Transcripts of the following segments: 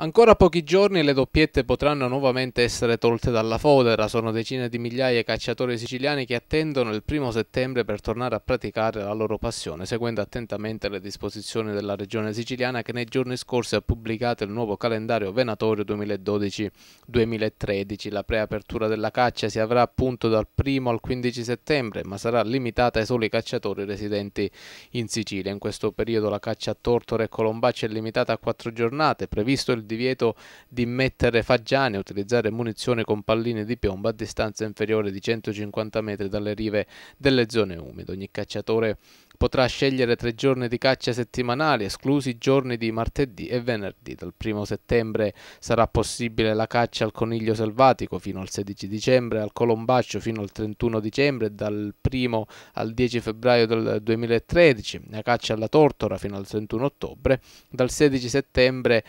Ancora pochi giorni e le doppiette potranno nuovamente essere tolte dalla fodera, sono decine di migliaia i cacciatori siciliani che attendono il primo settembre per tornare a praticare la loro passione, seguendo attentamente le disposizioni della regione siciliana che nei giorni scorsi ha pubblicato il nuovo calendario venatorio 2012-2013. La preapertura della caccia si avrà appunto dal 1 al 15 settembre, ma sarà limitata ai soli cacciatori residenti in Sicilia. In questo periodo la caccia a tortore e colombacci è limitata a quattro giornate, previsto il divieto di mettere fagiane e utilizzare munizioni con palline di piombo a distanza inferiore di 150 metri dalle rive delle zone umide. Ogni cacciatore potrà scegliere tre giorni di caccia settimanali, esclusi i giorni di martedì e venerdì. Dal 1 settembre sarà possibile la caccia al coniglio selvatico fino al 16 dicembre, al colombaccio fino al 31 dicembre dal 1 al 10 febbraio del 2013, la caccia alla tortora fino al 31 ottobre, dal 16 settembre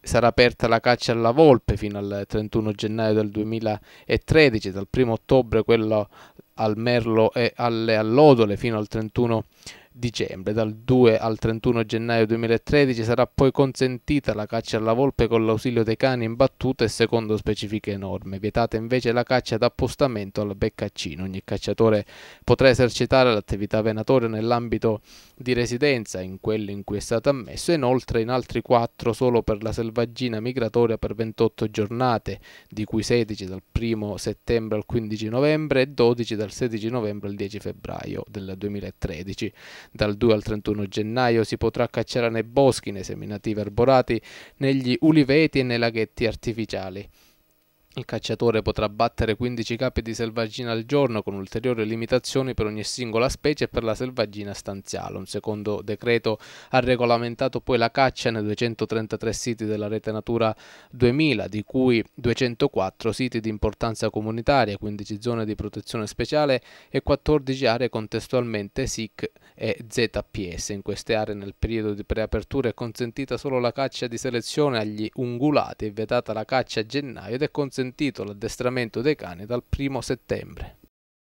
sarà aperta la caccia alla volpe fino al 31 gennaio del 2013, dal 1 ottobre quello al merlo e alle allodole fino al 31 gennaio dicembre. Dal 2 al 31 gennaio 2013 sarà poi consentita la caccia alla volpe con l'ausilio dei cani in battuta e secondo specifiche norme. Vietata invece la caccia d'appostamento al beccaccino. Ogni cacciatore potrà esercitare l'attività venatoria nell'ambito di residenza, in quello in cui è stato ammesso, e inoltre in altri 4 solo per la selvaggina migratoria per 28 giornate, di cui 16 dal 1 settembre al 15 novembre e 12 dal 16 novembre al 10 febbraio del 2013. Dal 2 al 31 gennaio si potrà cacciare nei boschi, nei seminativi arborati, negli uliveti e nei laghetti artificiali. Il cacciatore potrà battere 15 capi di selvaggina al giorno con ulteriori limitazioni per ogni singola specie e per la selvaggina stanziale. Un secondo decreto ha regolamentato poi la caccia nei 233 siti della rete Natura 2000, di cui 204 siti di importanza comunitaria, 15 zone di protezione speciale e 14 aree contestualmente SIC e ZPS. In queste aree nel periodo di preapertura è consentita solo la caccia di selezione agli ungulati, è vietata la caccia a gennaio ed è consentita consentito l'addestramento dei cani dal 1 settembre.